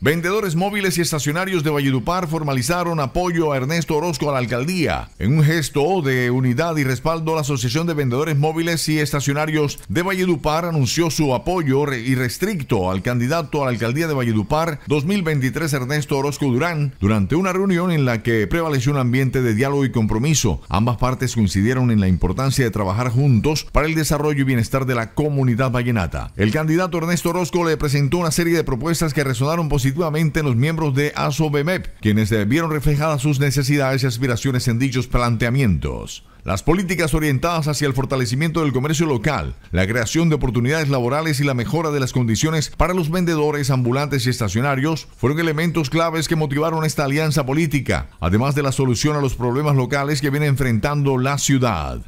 Vendedores móviles y estacionarios de Valledupar formalizaron apoyo a Ernesto Orozco a la alcaldía. En un gesto de unidad y respaldo, la Asociación de Vendedores Móviles y Estacionarios de Valledupar anunció su apoyo irrestricto al candidato a la alcaldía de Valledupar 2023 Ernesto Orozco Durán durante una reunión en la que prevaleció un ambiente de diálogo y compromiso. Ambas partes coincidieron en la importancia de trabajar juntos para el desarrollo y bienestar de la comunidad vallenata. El candidato Ernesto Orozco le presentó una serie de propuestas que resonaron positivamente positivamente en los miembros de ASOBEMEP, quienes vieron reflejadas sus necesidades y aspiraciones en dichos planteamientos. Las políticas orientadas hacia el fortalecimiento del comercio local, la creación de oportunidades laborales y la mejora de las condiciones para los vendedores ambulantes y estacionarios fueron elementos claves que motivaron esta alianza política, además de la solución a los problemas locales que viene enfrentando la ciudad.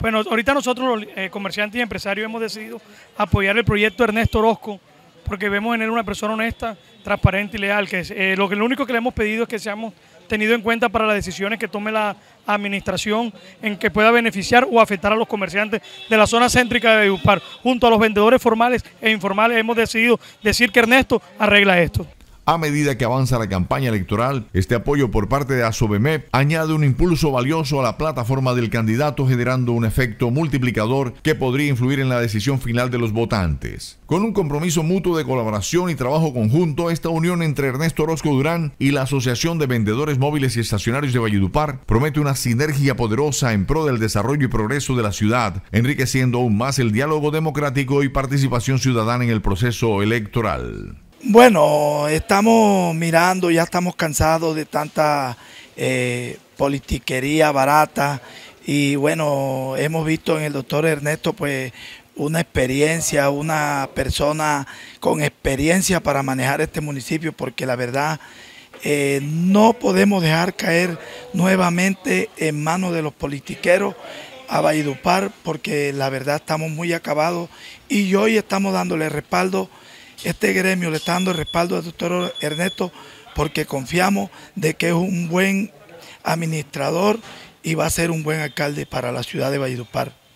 Bueno, ahorita nosotros los eh, comerciantes y empresarios hemos decidido apoyar el proyecto Ernesto Orozco porque vemos en él una persona honesta transparente y leal, que eh, lo, que, lo único que le hemos pedido es que seamos tenido en cuenta para las decisiones que tome la administración en que pueda beneficiar o afectar a los comerciantes de la zona céntrica de Upar. Junto a los vendedores formales e informales hemos decidido decir que Ernesto arregla esto. A medida que avanza la campaña electoral, este apoyo por parte de ASOBEMEP añade un impulso valioso a la plataforma del candidato generando un efecto multiplicador que podría influir en la decisión final de los votantes. Con un compromiso mutuo de colaboración y trabajo conjunto, esta unión entre Ernesto Orozco Durán y la Asociación de Vendedores Móviles y Estacionarios de Valledupar promete una sinergia poderosa en pro del desarrollo y progreso de la ciudad, enriqueciendo aún más el diálogo democrático y participación ciudadana en el proceso electoral. Bueno, estamos mirando, ya estamos cansados de tanta eh, politiquería barata y bueno, hemos visto en el doctor Ernesto pues una experiencia, una persona con experiencia para manejar este municipio porque la verdad eh, no podemos dejar caer nuevamente en manos de los politiqueros a Valledupar porque la verdad estamos muy acabados y hoy estamos dándole respaldo este gremio le está dando respaldo al doctor Ernesto porque confiamos de que es un buen administrador y va a ser un buen alcalde para la ciudad de Valledupar.